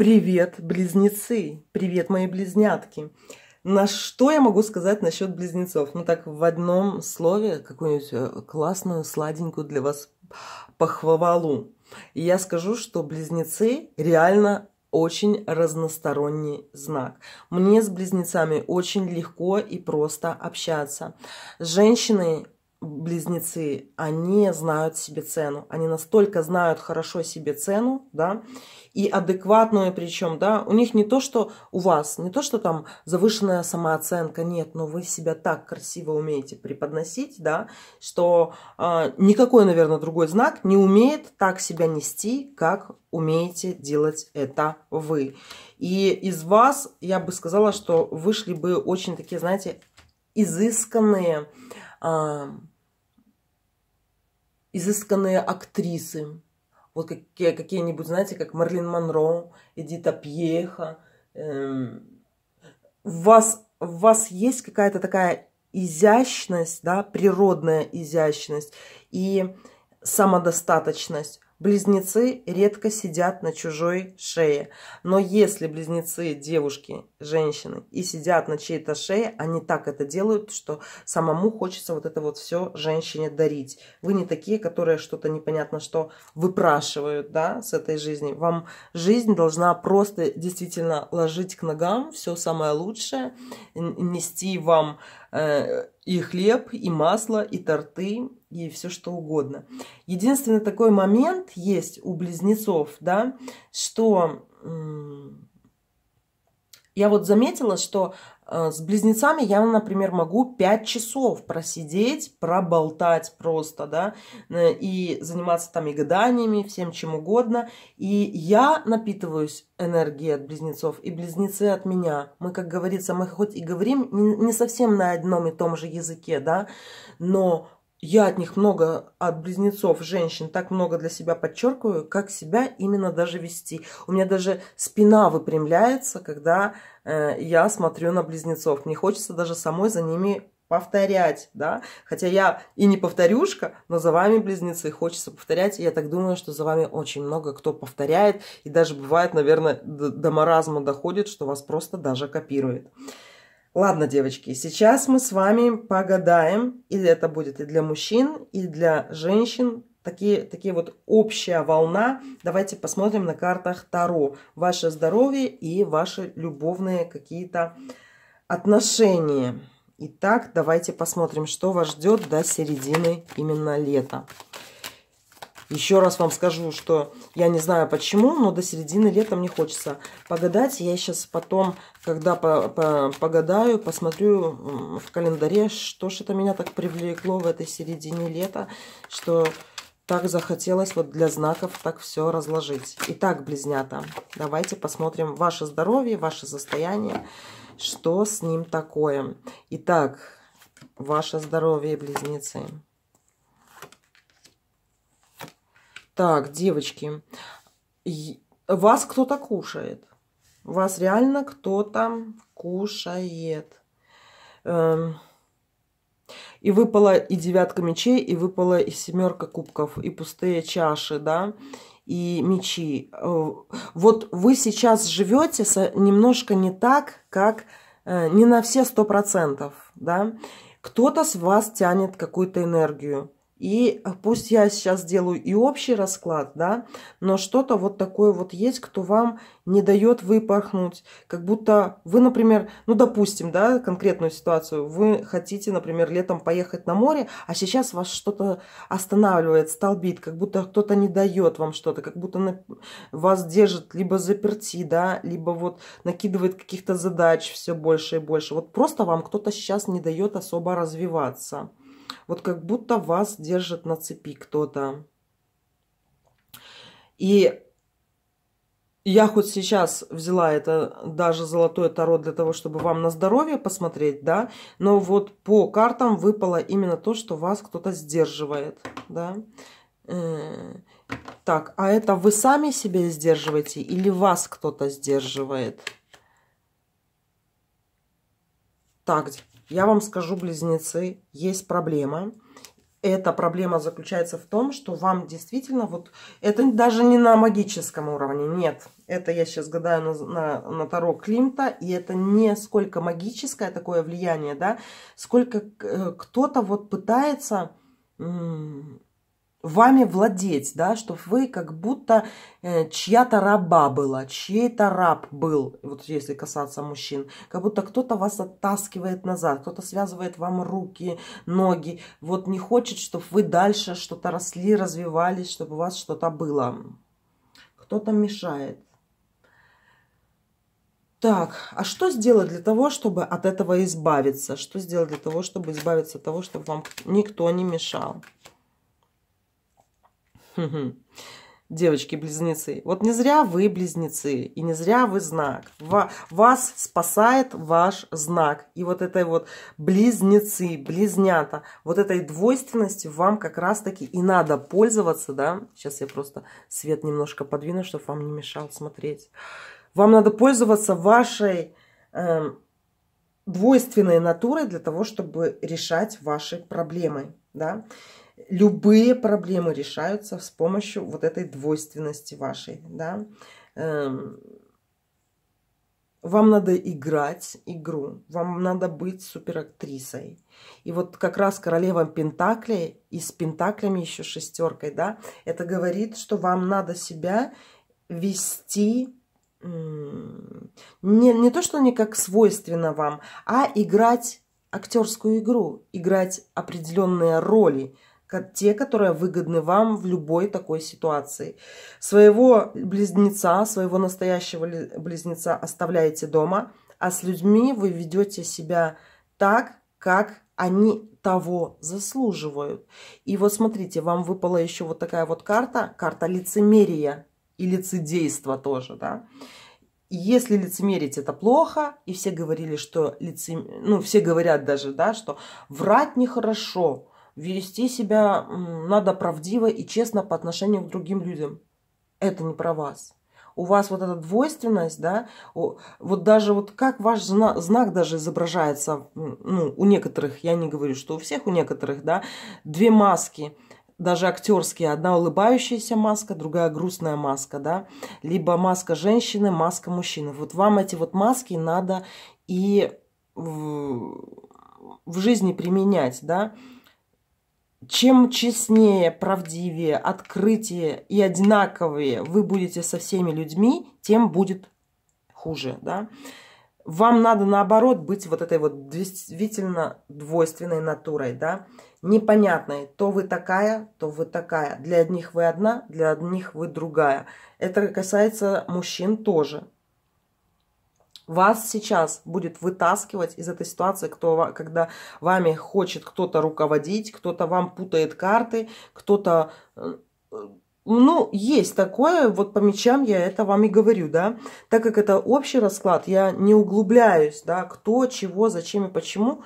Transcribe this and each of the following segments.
Привет, близнецы! Привет, мои близнятки! На что я могу сказать насчет близнецов? Ну так, в одном слове, какую-нибудь э, классную, сладенькую для вас похвалу. И я скажу, что близнецы реально очень разносторонний знак. Мне с близнецами очень легко и просто общаться. Женщины близнецы, они знают себе цену. Они настолько знают хорошо себе цену, да, и адекватную причем, да, у них не то, что у вас, не то, что там завышенная самооценка, нет, но вы себя так красиво умеете преподносить, да, что э, никакой, наверное, другой знак не умеет так себя нести, как умеете делать это вы. И из вас, я бы сказала, что вышли бы очень такие, знаете, изысканные, э, э, изысканные актрисы, вот какие, какие-нибудь, знаете, как Марлин Монро, Эдита Пьеха. Э, в, вас, в вас есть какая-то такая изящность, да, природная изящность и самодостаточность. Близнецы редко сидят на чужой шее, но если близнецы, девушки, женщины и сидят на чьей-то шее, они так это делают, что самому хочется вот это вот все женщине дарить. Вы не такие, которые что-то непонятно что выпрашивают, да, с этой жизни. Вам жизнь должна просто действительно ложить к ногам все самое лучшее, нести вам э, и хлеб, и масло, и торты, и все что угодно. Единственный такой момент есть у близнецов, да, что я вот заметила, что э, с близнецами я, например, могу 5 часов просидеть, проболтать просто, да, э, и заниматься там и гаданиями, всем чем угодно. И я напитываюсь энергией от близнецов, и близнецы от меня. Мы, как говорится, мы хоть и говорим не совсем на одном и том же языке, да, но я от них много, от близнецов, женщин, так много для себя подчеркиваю, как себя именно даже вести. У меня даже спина выпрямляется, когда э, я смотрю на близнецов. Мне хочется даже самой за ними повторять, да, хотя я и не повторюшка, но за вами, близнецы, хочется повторять, я так думаю, что за вами очень много кто повторяет, и даже бывает, наверное, до, до маразма доходит, что вас просто даже копирует. Ладно, девочки, сейчас мы с вами погадаем, и это будет и для мужчин, и для женщин, такие, такие вот общая волна. Давайте посмотрим на картах Таро. Ваше здоровье и ваши любовные какие-то отношения. Итак, давайте посмотрим, что вас ждет до середины именно лета. Еще раз вам скажу, что я не знаю почему, но до середины лета мне хочется погадать. Я сейчас потом, когда по -по погадаю, посмотрю в календаре, что же это меня так привлекло в этой середине лета, что так захотелось вот для знаков так все разложить. Итак, близнята, давайте посмотрим ваше здоровье, ваше состояние, что с ним такое. Итак, ваше здоровье, близнецы. Так, девочки, вас кто-то кушает. Вас реально кто-то кушает. Эм, и выпала и девятка мечей, и выпала и семерка кубков, и пустые чаши, да, и мечи. Э, вот вы сейчас живете немножко не так, как э, не на все сто процентов, да. Кто-то с вас тянет какую-то энергию и э, пусть я сейчас делаю и общий расклад, да, но что-то вот такое вот есть, кто вам не дает выпорхнуть. Как будто вы, например, ну, допустим, да, конкретную ситуацию, вы хотите, например, летом поехать на море, а сейчас вас что-то останавливает, столбит, как будто кто-то не дает вам что-то, как будто вас держит либо заперти, да, либо вот накидывает каких-то задач все больше и больше. Вот просто вам кто-то сейчас не дает особо развиваться. Вот как будто вас держит на цепи кто-то. И я хоть сейчас взяла это даже золотое таро для того, чтобы вам на здоровье посмотреть, да, но вот по картам выпало именно то, что вас кто-то сдерживает, да. Э, так, а это вы сами себя сдерживаете или вас кто-то сдерживает? Так, я вам скажу, близнецы, есть проблема. Эта проблема заключается в том, что вам действительно вот... Это даже не на магическом уровне, нет. Это я сейчас гадаю на, на, на Таро Климта, и это не сколько магическое такое влияние, да, сколько э, кто-то вот пытается вами владеть, да, что вы как будто э, чья-то раба была, чей-то раб был, вот если касаться мужчин, как будто кто-то вас оттаскивает назад, кто-то связывает вам руки, ноги, вот не хочет, чтобы вы дальше что-то росли, развивались, чтобы у вас что-то было. Кто-то мешает. Так, а что сделать для того, чтобы от этого избавиться? Что сделать для того, чтобы избавиться от того, чтобы вам никто не мешал? девочки-близнецы. Вот не зря вы близнецы, и не зря вы знак. Вас спасает ваш знак. И вот этой вот близнецы, близнята, вот этой двойственностью вам как раз-таки и надо пользоваться, да. Сейчас я просто свет немножко подвину, чтобы вам не мешал смотреть. Вам надо пользоваться вашей э, двойственной натурой для того, чтобы решать ваши проблемы, да. Да любые проблемы решаются с помощью вот этой двойственности вашей, да. Эм, вам надо играть игру, вам надо быть суперактрисой. И вот как раз королева пентаклей и с Пентаклями еще шестеркой, да, это говорит, что вам надо себя вести не, не то, что не как свойственно вам, а играть актерскую игру, играть определенные роли, те, которые выгодны вам в любой такой ситуации. Своего близнеца, своего настоящего близнеца оставляете дома, а с людьми вы ведете себя так, как они того заслуживают. И вот смотрите, вам выпала еще вот такая вот карта, карта лицемерия и лицедейства тоже, да. Если лицемерить это плохо, и все говорили, что лицем... ну все говорят даже, да, что врать нехорошо, вести себя надо правдиво и честно по отношению к другим людям. Это не про вас. У вас вот эта двойственность, да, вот даже вот как ваш знак, знак даже изображается, ну, у некоторых, я не говорю, что у всех, у некоторых, да, две маски, даже актерские, одна улыбающаяся маска, другая грустная маска, да, либо маска женщины, маска мужчины. Вот вам эти вот маски надо и в, в жизни применять, да, чем честнее, правдивее, открытие и одинаковые вы будете со всеми людьми, тем будет хуже, да. Вам надо, наоборот, быть вот этой вот действительно двойственной натурой, да, непонятной. То вы такая, то вы такая. Для одних вы одна, для одних вы другая. Это касается мужчин тоже. Вас сейчас будет вытаскивать из этой ситуации, кто, когда вами хочет кто-то руководить, кто-то вам путает карты, кто-то... Э, ну, есть такое, вот по мечам я это вам и говорю, да. Так как это общий расклад, я не углубляюсь, да, кто, чего, зачем и почему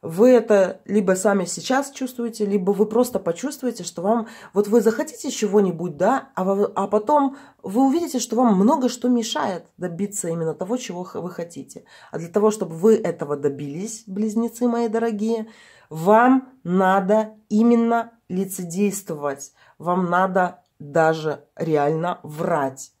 вы это либо сами сейчас чувствуете, либо вы просто почувствуете, что вам, вот вы захотите чего-нибудь, да, а, а потом вы увидите, что вам много что мешает добиться именно того, чего вы хотите. А для того, чтобы вы этого добились, близнецы мои дорогие, вам надо именно лицедействовать, вам надо даже реально врать.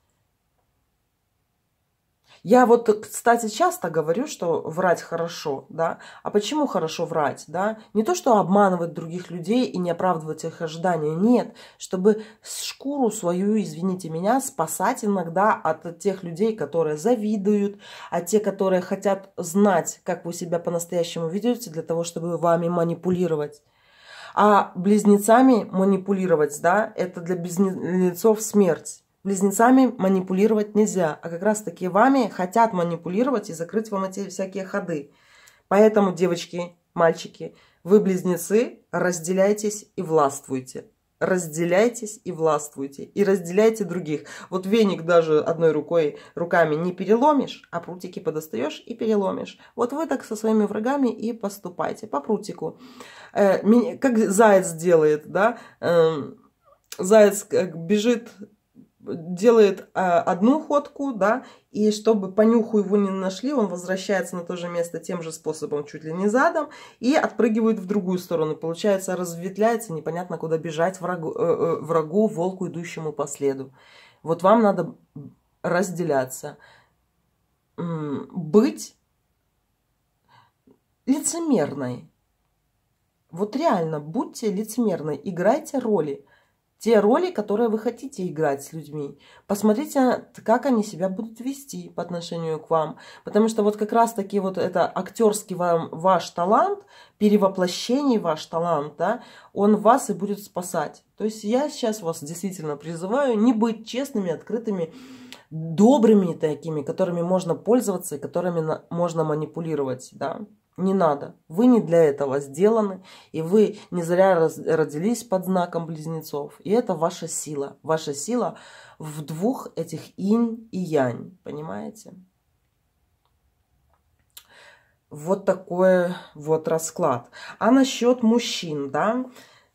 Я вот, э, кстати, часто говорю, что врать хорошо, да. А почему хорошо врать, да? Не то, что обманывать других людей и не оправдывать их ожидания, нет. Чтобы шкуру свою, извините меня, спасать иногда от тех людей, которые завидуют, от а тех, которые хотят знать, как вы себя по-настоящему ведете, для того, чтобы вами манипулировать. А близнецами манипулировать, да, это для близнецов смерть близнецами манипулировать нельзя, а как раз таки вами хотят манипулировать и закрыть вам эти всякие ходы. Поэтому, девочки, мальчики, вы близнецы, разделяйтесь и властвуйте. Разделяйтесь и властвуйте. И разделяйте других. Вот веник даже одной рукой, руками не переломишь, а прутики подостаешь и переломишь. Вот вы так со своими врагами и поступайте. По прутику. Э, как заяц делает, да? Эм, заяц бежит делает э, одну ходку, да, и чтобы по нюху его не нашли, он возвращается на то же место тем же способом, чуть ли не задом, и отпрыгивает в другую сторону. Получается, разветвляется, непонятно куда бежать врагу, э, э врагу волку, идущему по следу. Вот вам надо разделяться. Быть лицемерной. Вот реально, будьте лицемерны, играйте роли те роли, которые вы хотите играть с людьми. Посмотрите, как они себя будут вести по отношению к вам. Потому что вот как раз таки вот это актерский вам, ваш талант, перевоплощение ваш талант, да, он вас и будет спасать. То есть я сейчас вас действительно призываю не быть честными, открытыми, добрыми такими, которыми можно пользоваться и которыми можно манипулировать, да. Не надо. Вы не для этого сделаны, и вы не зря родились под знаком близнецов. И это ваша сила. Ваша сила в двух этих инь и янь. Понимаете? Вот такой вот расклад. А насчет мужчин, да,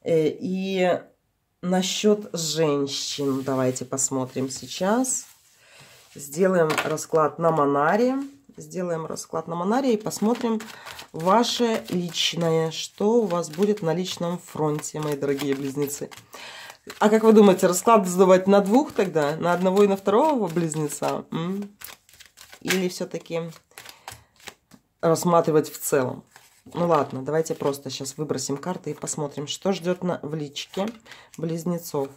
э, и насчет женщин давайте посмотрим сейчас. Сделаем расклад на Монаре. Сделаем расклад на Монаре и посмотрим ваше личное. Что у вас будет на личном фронте, мои дорогие близнецы. А как вы думаете, расклад задавать на двух тогда? На одного и на второго близнеца? Или все-таки рассматривать в целом? Ну ладно, давайте просто сейчас выбросим карты и посмотрим, что ждет на... в личке близнецов.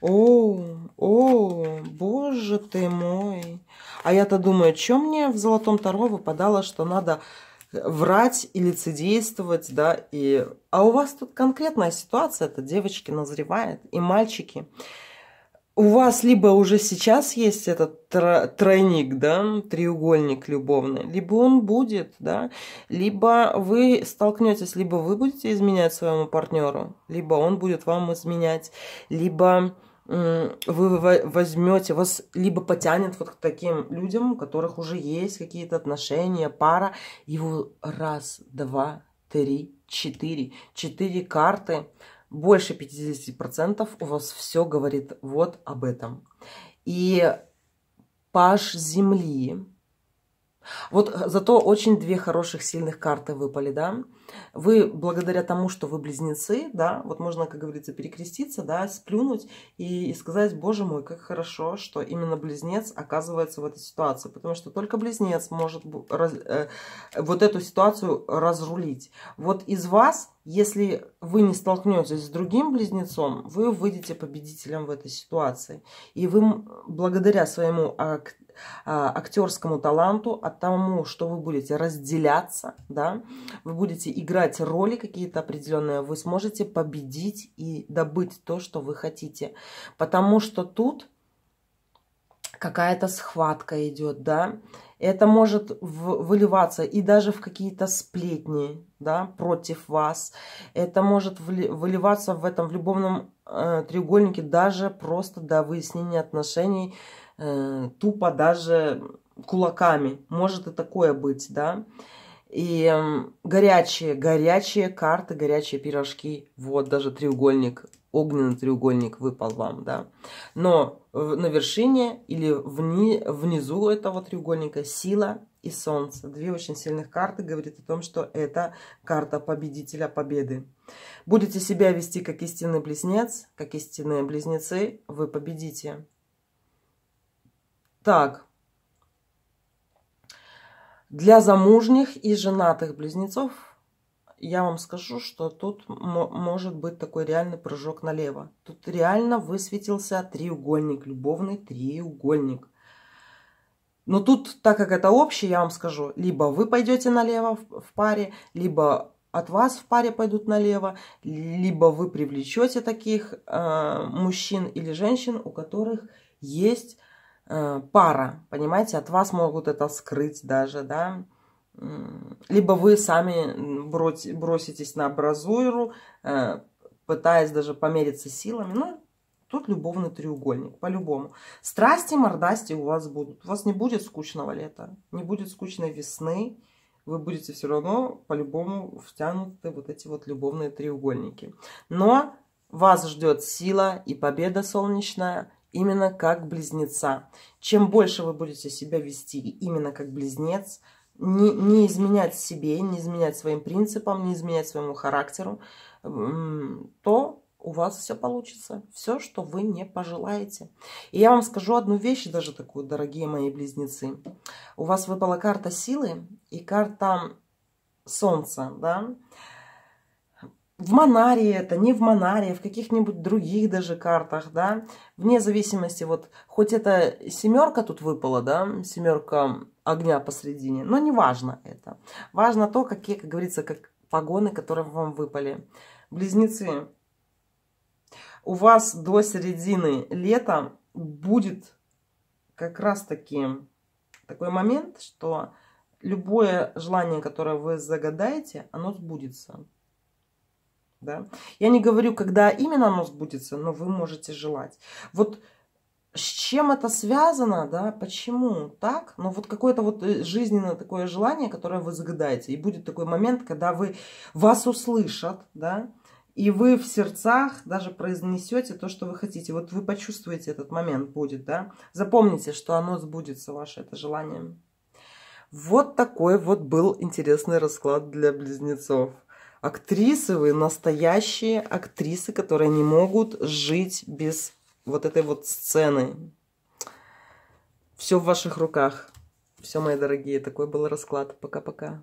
О, о, боже ты мой. А я-то думаю, что мне в Золотом Таро выпадало, что надо э, врать и лицедействовать, да, и... А у вас тут конкретная ситуация, это девочки назревает, и мальчики. У вас либо уже сейчас есть этот тройник, да, треугольник любовный, либо он будет, да, либо вы столкнетесь, либо вы будете изменять своему партнеру, либо он будет вам изменять, либо вы возьмете, вас либо потянет вот к таким людям, у которых уже есть какие-то отношения, пара, и вы раз, два, три, четыре, четыре карты, больше 50% у вас все говорит вот об этом. И паш земли вот э, зато очень две хороших сильных карты выпали, да. Вы благодаря тому, что вы близнецы, да, вот можно, как говорится, перекреститься, да, сплюнуть и, и сказать, боже мой, как хорошо, что именно близнец оказывается в этой ситуации, потому что только близнец может раз, э, вот эту ситуацию разрулить. Вот из вас, если вы не столкнетесь с другим близнецом, вы выйдете победителем в этой ситуации. И вы благодаря своему а, а, актерскому таланту, от а тому, что вы будете разделяться, да, вы будете играть роли какие-то определенные, вы сможете победить и добыть то, что вы хотите. Потому что тут какая-то схватка идет, да, это может в, выливаться и даже в какие-то сплетни, да, против вас. Это может вли, выливаться в этом в любовном э, треугольнике даже просто до выяснения отношений Э, тупо даже кулаками. Может и такое быть, да. И эм, горячие, горячие карты, горячие пирожки. Вот даже треугольник, огненный треугольник выпал вам, да. Но на вершине или вни, внизу этого треугольника сила и солнце. Две очень сильных карты говорит о том, что это карта победителя победы. Будете себя вести как истинный близнец, как истинные близнецы, вы победите. Так. Для замужних и женатых близнецов я вам скажу, что тут может быть такой реальный прыжок налево. Тут реально высветился треугольник, любовный треугольник. Но тут, так как это общее, я вам скажу, либо вы пойдете налево в паре, либо от вас в паре пойдут налево, либо вы привлечете таких э, мужчин или женщин, у которых есть Э, пара, понимаете, от вас могут это скрыть даже, да, либо вы сами броситесь на абразуру, э, пытаясь даже помериться силами, ну, Тут любовный треугольник, по-любому. Страсти, мордасти у вас будут. У вас не будет скучного лета, не будет скучной весны. Вы будете все равно по-любому втянуты вот эти вот любовные треугольники. Но вас ждет сила и победа солнечная, именно как близнеца. Чем больше вы будете себя вести именно как близнец, не, не изменять себе, не изменять своим принципам, не изменять своему характеру, то у вас все получится. Все, что вы не пожелаете. И я вам скажу одну вещь, даже такую, дорогие мои близнецы. У вас выпала карта силы и карта солнца, да? в Монаре это, не в Монаре, а в каких-нибудь других даже картах, да, вне зависимости, вот, хоть это семерка тут выпала, да, семерка огня посредине, но не важно это. Важно то, какие, как говорится, как погоны, которые вам выпали. Близнецы, у вас до середины лета будет как раз-таки такой момент, что любое желание, которое вы загадаете, оно сбудется. Да? Я не говорю, когда именно оно сбудется, но вы можете желать. Вот с чем это связано, да, почему так, но вот какое-то вот э, жизненное такое желание, которое вы загадаете, и будет такой момент, когда вы, вас услышат, да, и вы в сердцах даже произнесете то, что вы хотите. Вот вы почувствуете этот момент будет, да. Запомните, что оно сбудется, ваше это желание. Вот такой вот был интересный расклад для близнецов актрисы, вы настоящие актрисы, которые не могут жить без вот этой вот сцены. Все в ваших руках. Все, мои дорогие, такой был расклад. Пока-пока.